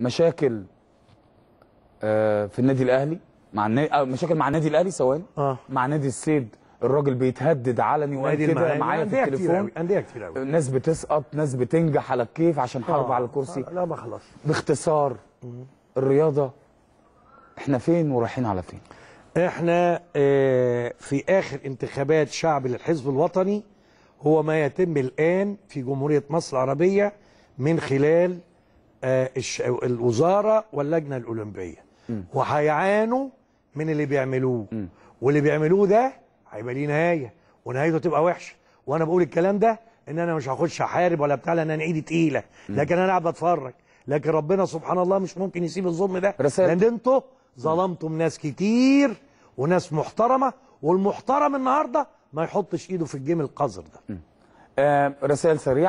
مشاكل آه، في النادي الاهلي مع النادي آه، مشاكل مع النادي الاهلي ثواني آه. مع نادي السيد الراجل بيتهدد علني وقال كده معايا في التليفون انديه كتير قوي ناس بتسقط ناس بتنجح على الكيف عشان حرب آه. على الكرسي آه. لا ما خلاص باختصار الرياضه احنا فين ورايحين على فين احنا اه في اخر انتخابات شعب للحزب الوطني هو ما يتم الان في جمهوريه مصر العربيه من خلال آه، الوزاره واللجنه الاولمبيه وهيعانوا من اللي بيعملوه واللي بيعملوه ده هيبقى ليه نهايه ونهايته تبقى وحشه وانا بقول الكلام ده ان انا مش هخش احارب ولا بتاع لان انا ايدي تقيله لكن انا قاعد بتفرج لكن ربنا سبحان الله مش ممكن يسيب الظلم ده رسالة. لان انتوا ظلمتم ناس كتير وناس محترمه والمحترم النهارده ما يحطش ايده في الجيم القذر ده آه رسائل سريعه